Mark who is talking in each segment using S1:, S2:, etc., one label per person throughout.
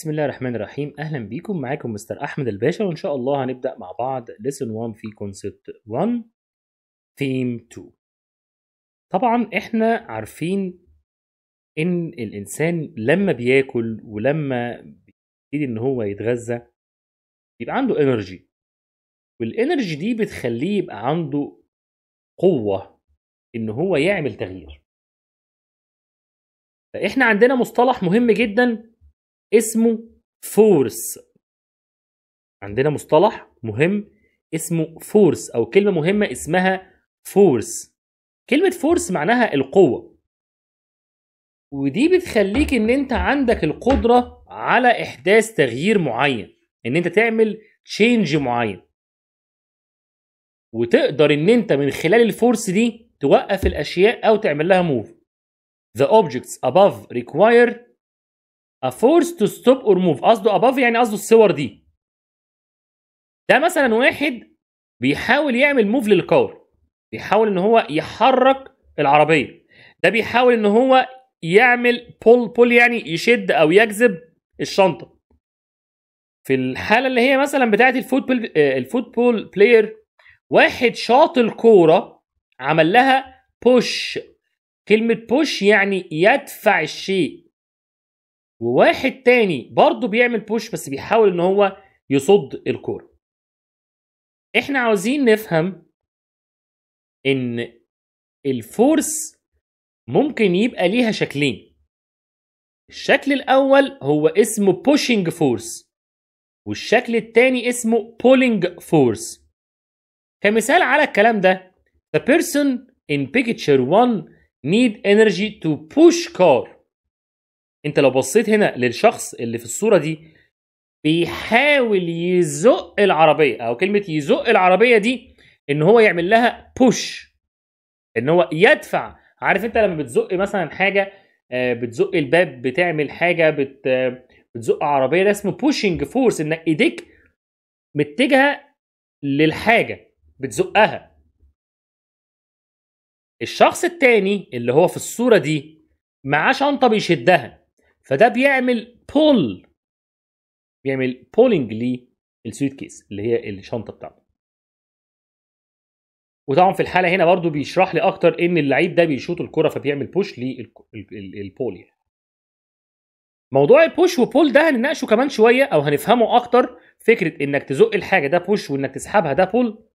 S1: بسم الله الرحمن
S2: الرحيم اهلا بيكم معاكم مستر احمد الباشا وان شاء الله هنبدا مع بعض ليسون 1 في كونسبت 1 ثيم 2 طبعا احنا عارفين ان الانسان لما بياكل ولما بيبتدي ان هو يتغذى يبقى عنده انرجي والانرجي دي بتخليه
S1: يبقى عنده قوه ان هو يعمل تغيير
S2: فاحنا عندنا مصطلح مهم جدا اسمه فورس عندنا مصطلح مهم اسمه فورس او كلمه مهمه اسمها فورس كلمه فورس معناها القوه ودي بتخليك ان انت عندك القدره على احداث تغيير معين ان انت تعمل تشينج معين وتقدر ان انت من خلال الفورس دي توقف الاشياء او تعمل لها موف The objects above require A force to stop or move قصده above يعني قصده الصور دي ده مثلا واحد بيحاول يعمل موف للكار بيحاول ان هو يحرك العربيه ده بيحاول ان هو يعمل بول بول يعني يشد او يجذب الشنطه في الحاله اللي هي مثلا بتاعه الفوت بول الفوت بول بلاير واحد شاط الكوره عمل لها بوش كلمه بوش يعني يدفع الشيء وواحد تاني برضه بيعمل بوش بس بيحاول ان هو يصد الكوره احنا عاوزين نفهم ان الفورس ممكن يبقى ليها شكلين الشكل الاول هو اسمه بوشينج فورس والشكل التاني اسمه بولينج فورس كمثال على الكلام ده the person in picture 1 need energy to push car انت لو بصيت هنا للشخص اللي في الصوره دي بيحاول يزق العربيه او كلمه يزق العربيه دي ان هو يعمل لها بوش ان هو يدفع عارف انت لما بتزق مثلا حاجه آه، بتزق الباب بتعمل حاجه بت آه، بتزق عربيه ده اسمه بوشنج فورس انك ايديك متجهه للحاجه بتزقها الشخص التاني اللي هو في الصوره دي معاه شنطه بيشدها فده بيعمل بول بيعمل بولينج للسويت كيس اللي هي الشنطه بتاعته وطبعا في الحاله هنا برضو بيشرح لي اكتر ان اللعيب ده بيشوط الكره فبيعمل بوش للبول يعني موضوع البوش وبول ده هنناقشه كمان شويه او هنفهمه اكتر فكره انك تزق الحاجه ده بوش وانك تسحبها ده بول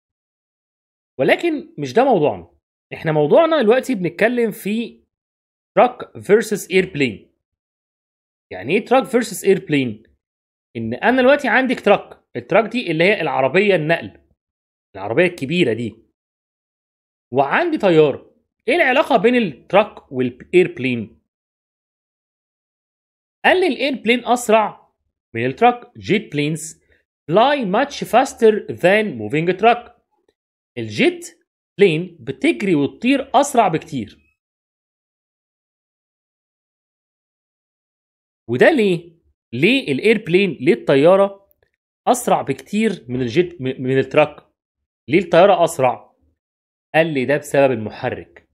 S2: ولكن مش ده موضوعنا احنا موضوعنا دلوقتي بنتكلم في تراك فيرسس ايربلين يعني ايه تراك فيرسس ايربلين ان انا دلوقتي عندي تراك التراك دي اللي هي العربيه النقل العربيه الكبيره دي وعندي طياره ايه العلاقه بين التراك والايربلين قال لي الايربلين اسرع من التراك جيت بلينز fly much faster than moving truck الجيت بلين بتجري وتطير اسرع بكتير وده ليه؟ ليه الاير بلين ليه الطياره اسرع بكتير من الجيت من التراك؟ ليه الطياره اسرع؟ قال لي ده بسبب المحرك.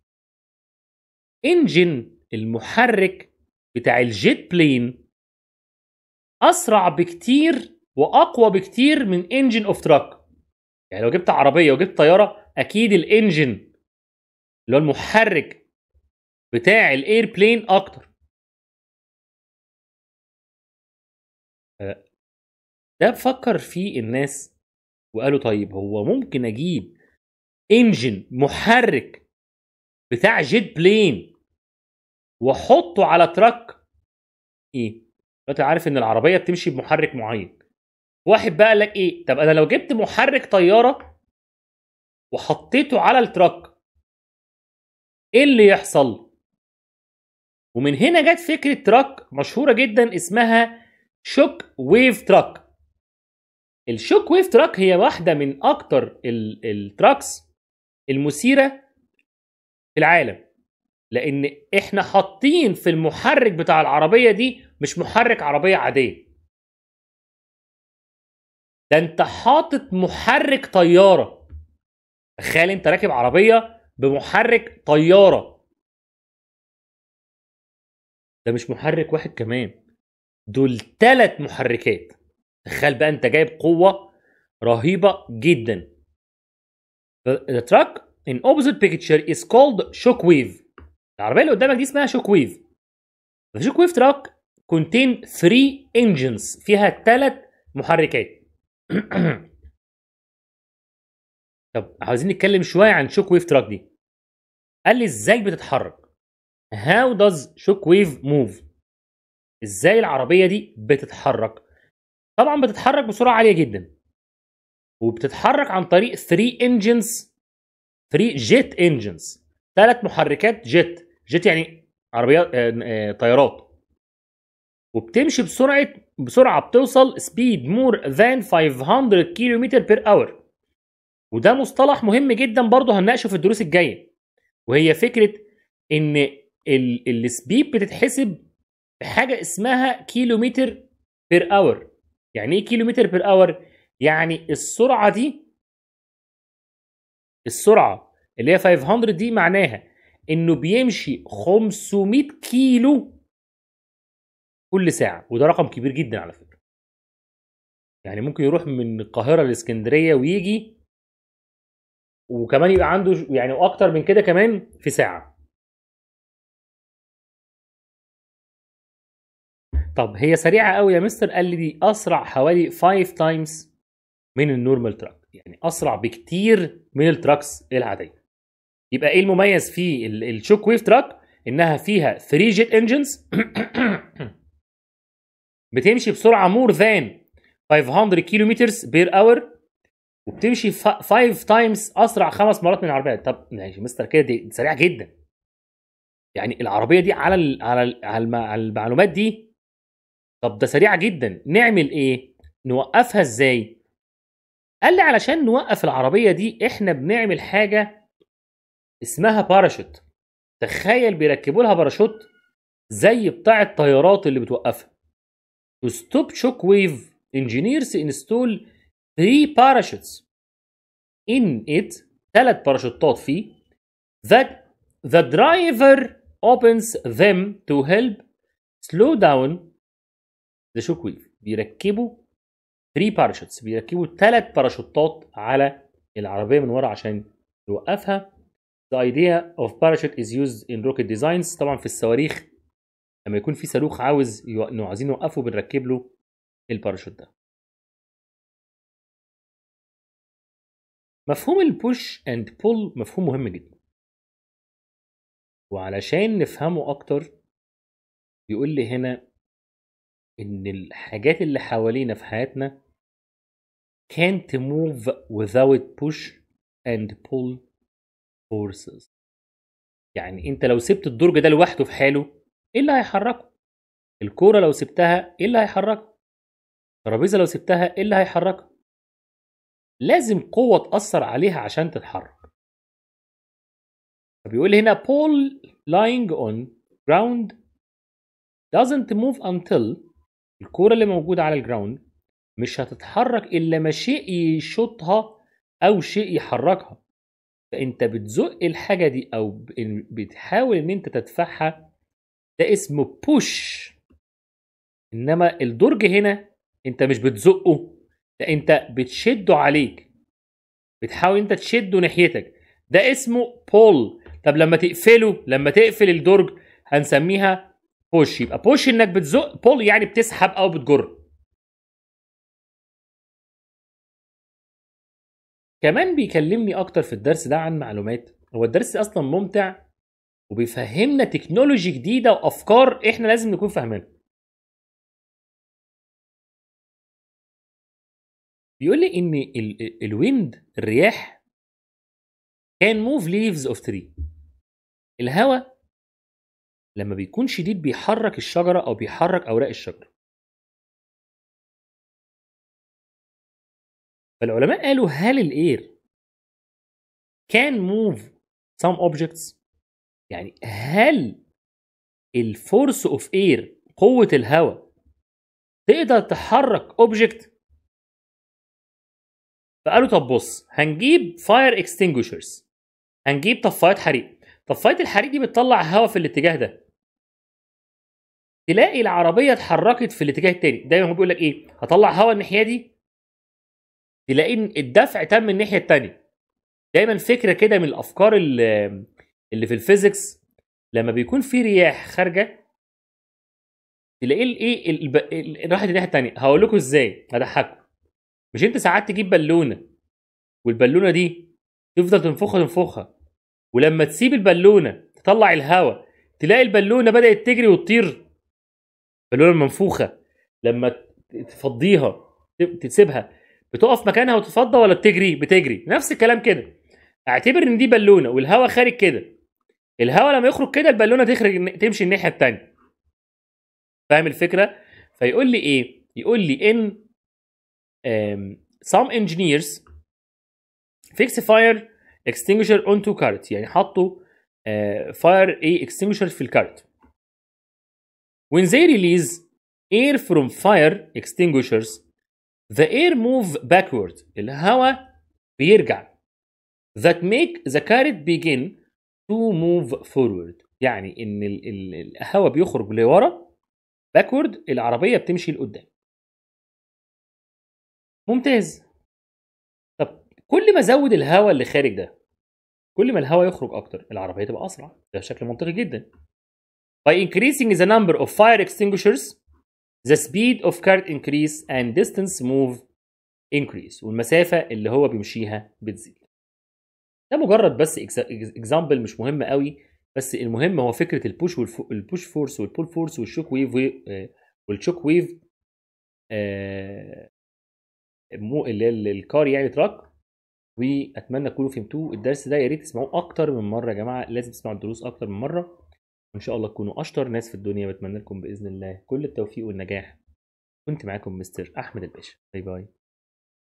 S2: انجن المحرك بتاع الجيت بلين اسرع بكتير واقوى بكتير من انجن اوف تراك. يعني لو جبت عربيه وجبت طياره اكيد الانجن اللي هو المحرك بتاع الاير
S1: بلين اكتر.
S2: ده فكر فيه الناس وقالوا طيب هو ممكن اجيب انجن محرك بتاع جيت بلين واحطه على تراك ايه انت عارف ان العربيه بتمشي بمحرك معين واحد بقى قال لك ايه طب انا لو جبت محرك طياره وحطيته على التراك ايه اللي يحصل ومن هنا جت فكره تراك مشهوره جدا اسمها شوك ويف تراك الشوك ويف تراك هي واحدة من أكتر التراكس المثيرة في العالم لأن إحنا حاطين في المحرك بتاع العربية دي مش محرك عربية عادية ده أنت حاطط محرك طيارة تخيل أنت راكب عربية بمحرك طيارة ده مش محرك واحد كمان دول ثلاث محركات تخيل بقى انت جايب قوه رهيبه جدا the truck in opposite picture is called shock wave العربيه اللي قدامك دي اسمها شوك ويف the shock wave truck contain three engines فيها ثلاث محركات طب عاوزين نتكلم شويه عن شوك ويف تراك دي قال لي ازاي بتتحرك how does shock wave move ازاي العربيه دي بتتحرك طبعا بتتحرك بسرعه عاليه جدا وبتتحرك عن طريق 3 انجنز 3 جيت انجنز ثلاث محركات جيت جيت يعني عربيات آه، آه، طيارات وبتمشي بسرعه بسرعه بتوصل سبيد مور ذان 500 كيلو متر بير اور وده مصطلح مهم جدا برضه هنناقشه في الدروس الجايه وهي فكره ان السبيد بتتحسب حاجه اسمها كيلومتر بير اور يعني ايه كيلومتر بير اور يعني السرعه دي السرعه اللي هي 500 دي معناها انه بيمشي 500 كيلو كل ساعه وده رقم كبير جدا على فكره
S1: يعني ممكن يروح من القاهره لاسكندريه ويجي وكمان يبقى عنده يعني واكتر من كده كمان في ساعه
S2: طب هي سريعه قوي يا مستر قال لي دي اسرع حوالي 5 تايمز من النورمال تراك يعني اسرع بكتير من التراكس العاديه يبقى ايه المميز في الشوك ويف تراك انها فيها 3 جيت انجنز بتمشي بسرعه مور ذان 500 كيلو متر بير اور وبتمشي 5 تايمز اسرع خمس مرات من العربيه طب ماشي مستر كده دي سريعه جدا يعني العربيه دي على الـ على الـ على المعلومات دي طب ده سريعه جدا نعمل ايه نوقفها ازاي قال لي علشان نوقف العربيه دي احنا بنعمل حاجه اسمها باراشوت تخيل بيركبوا لها باراشوت زي بتاع الطيارات اللي بتوقفها to stop shock wave engineers install three parachutes in it ثلاث باراشوتات فيه that the driver opens them to help slow down ذا شوك ويف بيركبوا 3 باراشوتس بيركبوا 3 باراشوتات على العربيه من ورا عشان يوقفها The idea of parachute is used in rocket designs طبعا في الصواريخ لما يكون في صاروخ عاوز انه عايزين نوقفه بنركب له الباراشوت
S1: ده مفهوم البوش
S2: اند بول مفهوم مهم جدا وعلشان نفهمه اكتر بيقول لي هنا ان الحاجات اللي حوالينا في حياتنا can't move without push and pull forces يعني انت لو سبت الدرج ده لوحده في حاله ايه اللي هيحركه الكوره لو سبتها ايه اللي هيحركه الترابيزه لو سبتها ايه اللي هيحركه لازم قوه تاثر عليها عشان تتحرك فبيقول هنا pull lying on ground doesn't move until الكوره اللي موجوده على الجراوند مش هتتحرك الا ما شيء يشوطها او شيء يحركها فانت بتزق الحاجه دي او بتحاول ان انت تدفعها ده اسمه بوش انما الدرج هنا انت مش بتزقه ده انت بتشده عليك بتحاول انت تشده ناحيتك ده اسمه بول طب لما تقفله لما تقفل الدرج هنسميها بوش يبقى بوش انك بتزق بول يعني بتسحب او بتجر
S1: كمان بيكلمني اكتر في
S2: الدرس ده عن معلومات هو الدرس اصلا ممتع وبيفهمنا تكنولوجي جديده وافكار احنا لازم نكون فاهمينها
S1: بيقول لي ان الويند الرياح كان موف ليفز اوف تري الهواء لما بيكون شديد بيحرك الشجرة أو بيحرك أوراق الشجرة فالعلماء قالوا هل الاير
S2: كان موف سام اوبجكتس يعني هل الفورس اوف اير قوه الهواء تقدر تحرك اوبجكت فقالوا طب بص هنجيب فاير اكستنجوشرز هنجيب طفايات حريق طفايه الحريق دي بتطلع هواء في الاتجاه ده تلاقي العربيه اتحركت في الاتجاه التاني دايما هو بيقول لك ايه هطلع هواء الناحيه دي تلاقي الدفع تم الناحيه التانيه دايما فكره كده من الافكار اللي, في الفيزيكس لما بيكون في رياح خارجه تلاقيه إيه؟ الايه الب... راحت الناحيه التانيه هقول لكم ازاي هضحككم مش انت ساعات تجيب بالونه والبالونه دي تفضل تنفخها تنفخها ولما تسيب البالونه تطلع الهواء تلاقي البالونه بدات تجري وتطير البالونه المنفوخه لما تفضيها تسيبها بتقف مكانها وتتفضى ولا بتجري بتجري نفس الكلام كده اعتبر ان دي بالونه والهواء خارج كده الهواء لما يخرج كده البالونه تخرج تمشي الناحيه الثانيه فاهم الفكره فيقول لي ايه يقول لي ان some engineers fix fire extinguisher onto cart يعني حطوا فاير اي extinguisher في الكارت when they release air from fire extinguishers the air move backward الهواء بيرجع that make the carrot begin to move forward يعني ان الهواء بيخرج لورا باكورد العربيه بتمشي لقدام ممتاز كل ما ازود الهواء اللي خارج ده كل ما الهواء يخرج اكتر العربيه تبقى اسرع ده بشكل منطقي جدا by increasing the number of fire extinguishers the speed of cart increase and distance move increase والمسافه اللي هو بيمشيها بتزيد ده مجرد بس اكزامبل مش مهم قوي بس المهم هو فكره البوش والبوش فورس والبول فورس والشوك ويف والشوك ويف اللي هي الكار يعني تراك واتمنى تكونوا فهمتوه الدرس ده يا ريت تسمعوه اكتر من مره يا جماعه لازم تسمعوا الدروس اكتر من مره وان شاء الله تكونوا اشطر ناس في الدنيا بتمنى لكم باذن الله كل التوفيق والنجاح كنت معاكم مستر احمد
S1: الباشا باي باي